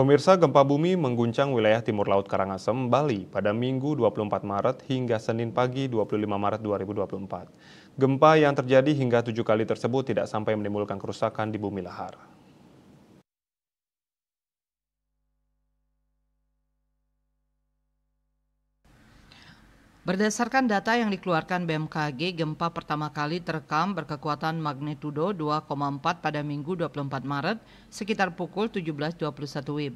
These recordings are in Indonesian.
Pemirsa gempa bumi mengguncang wilayah timur laut Karangasem, Bali pada Minggu 24 Maret hingga Senin pagi 25 Maret 2024. Gempa yang terjadi hingga tujuh kali tersebut tidak sampai menimbulkan kerusakan di bumi lahar. Berdasarkan data yang dikeluarkan BMKG, gempa pertama kali terekam berkekuatan magnitudo 2,4 pada Minggu 24 Maret sekitar pukul 17.21 WIB.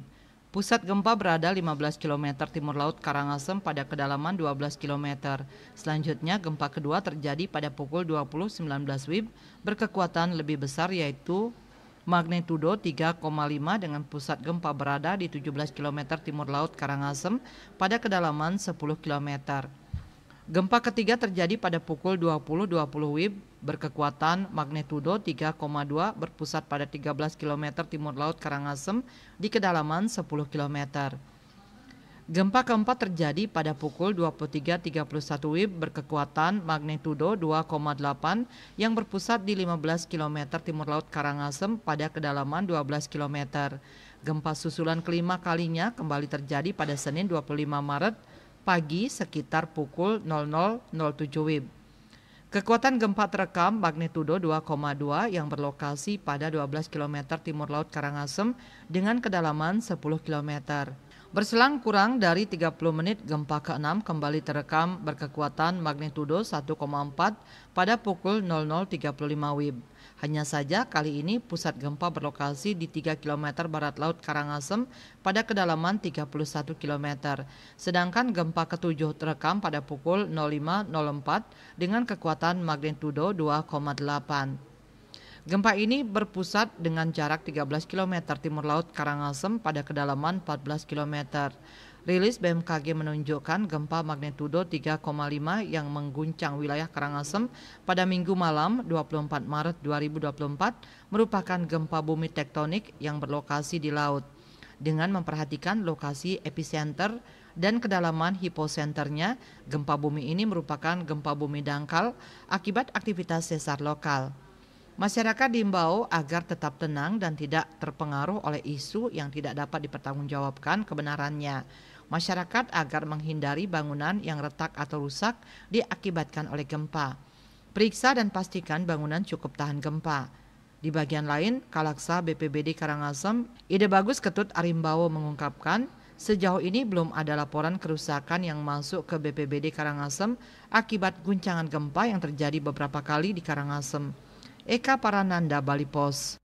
Pusat gempa berada 15 km timur laut Karangasem pada kedalaman 12 km. Selanjutnya, gempa kedua terjadi pada pukul 20.19 WIB berkekuatan lebih besar yaitu magnitudo 3,5 dengan pusat gempa berada di 17 km timur laut Karangasem pada kedalaman 10 km. Gempa ketiga terjadi pada pukul 20.20 WIB berkekuatan magnitudo 3,2 berpusat pada 13 km timur laut Karangasem di kedalaman 10 km. Gempa keempat terjadi pada pukul 23.31 WIB berkekuatan magnitudo 2,8 yang berpusat di 15 km timur laut Karangasem pada kedalaman 12 km. Gempa susulan kelima kalinya kembali terjadi pada Senin 25 Maret pagi sekitar pukul 00.07 WIB. Kekuatan gempa terekam magnitudo 2,2 yang berlokasi pada 12 km timur laut Karangasem dengan kedalaman 10 km. Berselang kurang dari 30 menit gempa ke-6 kembali terekam berkekuatan magnitudo 1,4 pada pukul 00.35 WIB. Hanya saja kali ini pusat gempa berlokasi di 3 km barat laut Karangasem pada kedalaman 31 km. Sedangkan gempa ketujuh terekam pada pukul 05.04 dengan kekuatan magnitudo 2,8. Gempa ini berpusat dengan jarak 13 km timur laut Karangasem pada kedalaman 14 km. Rilis BMKG menunjukkan gempa magnitudo 3,5 yang mengguncang wilayah Karangasem pada Minggu malam 24 Maret 2024 merupakan gempa bumi tektonik yang berlokasi di laut. Dengan memperhatikan lokasi epicenter dan kedalaman hiposenternya, gempa bumi ini merupakan gempa bumi dangkal akibat aktivitas sesar lokal. Masyarakat diimbau agar tetap tenang dan tidak terpengaruh oleh isu yang tidak dapat dipertanggungjawabkan kebenarannya. Masyarakat agar menghindari bangunan yang retak atau rusak diakibatkan oleh gempa. Periksa dan pastikan bangunan cukup tahan gempa. Di bagian lain, Kalaksa BPBD Karangasem, ide bagus Ketut Arimbawo mengungkapkan, sejauh ini belum ada laporan kerusakan yang masuk ke BPBD Karangasem akibat guncangan gempa yang terjadi beberapa kali di Karangasem. Eka Parananda Balipos